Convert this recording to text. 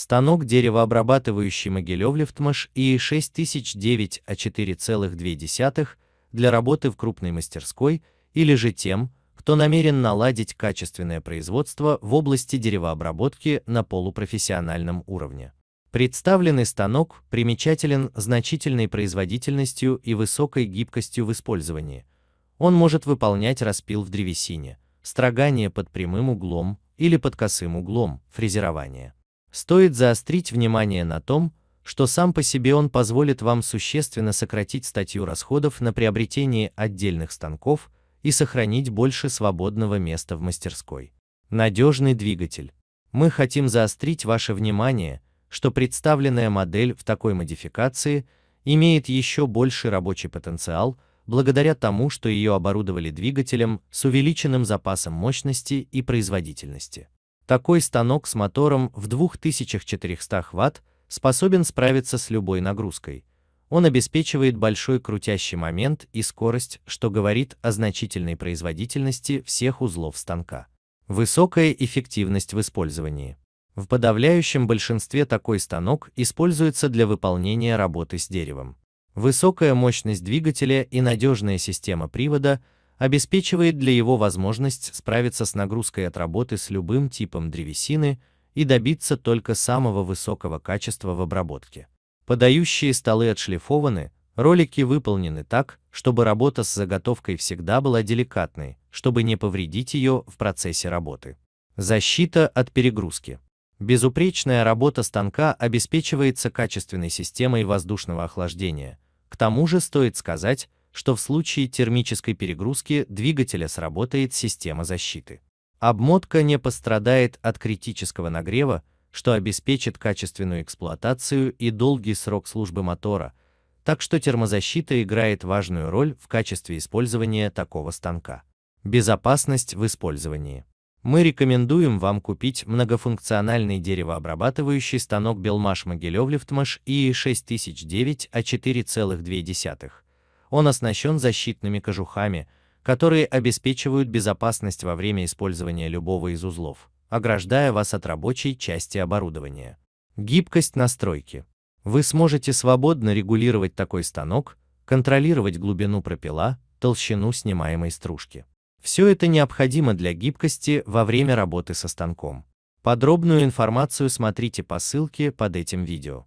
станок деревообрабатывающий Могилевлевтмаш ИИ-6009 А4,2 для работы в крупной мастерской или же тем, кто намерен наладить качественное производство в области деревообработки на полупрофессиональном уровне. Представленный станок примечателен значительной производительностью и высокой гибкостью в использовании. Он может выполнять распил в древесине, строгание под прямым углом или под косым углом, фрезерование. Стоит заострить внимание на том, что сам по себе он позволит вам существенно сократить статью расходов на приобретение отдельных станков и сохранить больше свободного места в мастерской. Надежный двигатель. Мы хотим заострить ваше внимание, что представленная модель в такой модификации имеет еще больший рабочий потенциал, благодаря тому, что ее оборудовали двигателем с увеличенным запасом мощности и производительности. Такой станок с мотором в 2400 Вт способен справиться с любой нагрузкой. Он обеспечивает большой крутящий момент и скорость, что говорит о значительной производительности всех узлов станка. Высокая эффективность в использовании. В подавляющем большинстве такой станок используется для выполнения работы с деревом. Высокая мощность двигателя и надежная система привода – обеспечивает для его возможность справиться с нагрузкой от работы с любым типом древесины и добиться только самого высокого качества в обработке. Подающие столы отшлифованы, ролики выполнены так, чтобы работа с заготовкой всегда была деликатной, чтобы не повредить ее в процессе работы. Защита от перегрузки. Безупречная работа станка обеспечивается качественной системой воздушного охлаждения. К тому же стоит сказать, что в случае термической перегрузки двигателя сработает система защиты. Обмотка не пострадает от критического нагрева, что обеспечит качественную эксплуатацию и долгий срок службы мотора, так что термозащита играет важную роль в качестве использования такого станка. Безопасность в использовании. Мы рекомендуем вам купить многофункциональный деревообрабатывающий станок Белмаш Могилев Лифтмаш и 6009 А4,2 он оснащен защитными кожухами, которые обеспечивают безопасность во время использования любого из узлов, ограждая вас от рабочей части оборудования. Гибкость настройки. Вы сможете свободно регулировать такой станок, контролировать глубину пропила, толщину снимаемой стружки. Все это необходимо для гибкости во время работы со станком. Подробную информацию смотрите по ссылке под этим видео.